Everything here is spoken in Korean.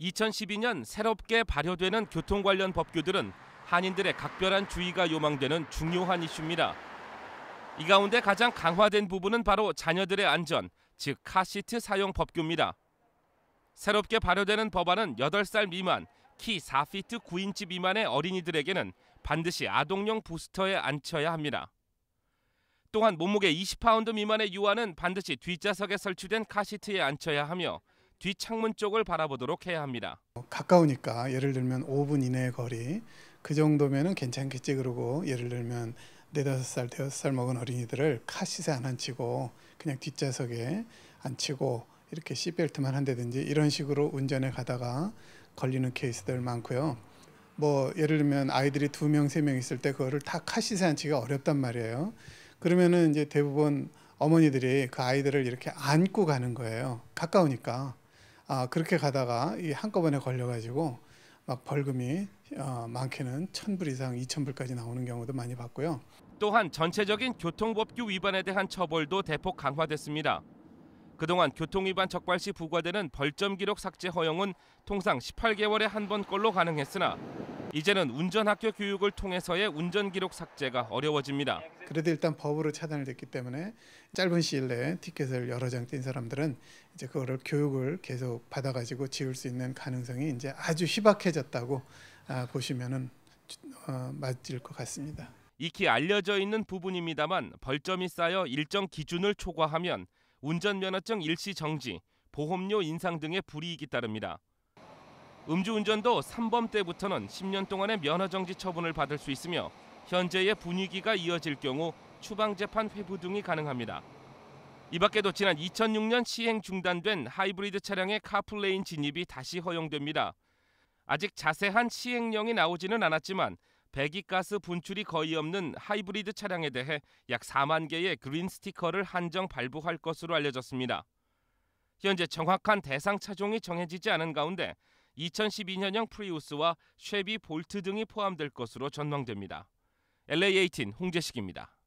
2012년 새롭게 발효되는 교통 관련 법규들은 한인들의 각별한 주의가 요망되는 중요한 이슈입니다. 이 가운데 가장 강화된 부분은 바로 자녀들의 안전, 즉 카시트 사용 법규입니다. 새롭게 발효되는 법안은 8살 미만, 키 4피트 9인치 미만의 어린이들에게는 반드시 아동용 부스터에 앉혀야 합니다. 또한 몸무게 20파운드 미만의 유아는 반드시 뒷좌석에 설치된 카시트에 앉혀야 하며 뒷창문 쪽을 바라보도록 해야 합니다. 가까우니까 예를 들면 5분 이내의 거리 그 정도면은 괜찮겠지 그러고 예를 들면 네다섯 살 대여섯 살 먹은 어린이들을 카시트에 안 앉히고 그냥 뒷좌석에 앉히고 이렇게 시벨트만 한다든지 이런 식으로 운전해 가다가 걸리는 케이스들 많고요. 뭐 예를 들면 아이들이 두 명, 세 명 있을 때 그거를 다 카시트에 앉히기가 어렵단 말이에요. 그러면은 이제 대부분 어머니들이 그 아이들을 이렇게 안고 가는 거예요. 가까우니까. 아, 그렇게 가다가 이 한꺼번에 걸려가지고 막 벌금이 어, 많게는 천 불 이상 이천 불까지 나오는 경우도 많이 봤고요. 또한 전체적인 교통법규 위반에 대한 처벌도 대폭 강화됐습니다. 그동안 교통위반 적발 시 부과되는 벌점 기록 삭제 허용은 통상 18개월에 한번 걸로 가능했으나 이제는 운전학교 교육을 통해서의 운전기록 삭제가 어려워집니다. 그래도 일단 법으로 차단을 됐기 때문에 짧은 시일 내에 티켓을 여러 장띈 사람들은 이제 그거를 교육을 계속 받아가지고 지울 수 있는 가능성이 이제 아주 희박해졌다고 아, 보시면은 어, 맞을 것 같습니다. 익히 알려져 있는 부분입니다만 벌점이 쌓여 일정 기준을 초과하면 운전면허증 일시 정지, 보험료 인상 등의 불이익이 따릅니다. 음주운전도 3범 때부터는 10년 동안의 면허정지 처분을 받을 수 있으며 현재의 분위기가 이어질 경우 추방재판 회부 등이 가능합니다. 이 밖에도 지난 2006년 시행 중단된 하이브리드 차량의 카플레인 진입이 다시 허용됩니다. 아직 자세한 시행령이 나오지는 않았지만 배기가스 분출이 거의 없는 하이브리드 차량에 대해 약 4만 개의 그린 스티커를 한정 발부할 것으로 알려졌습니다. 현재 정확한 대상 차종이 정해지지 않은 가운데 2012년형 프리우스와 쉐비 볼트 등이 포함될 것으로 전망됩니다. LA18 홍재식입니다.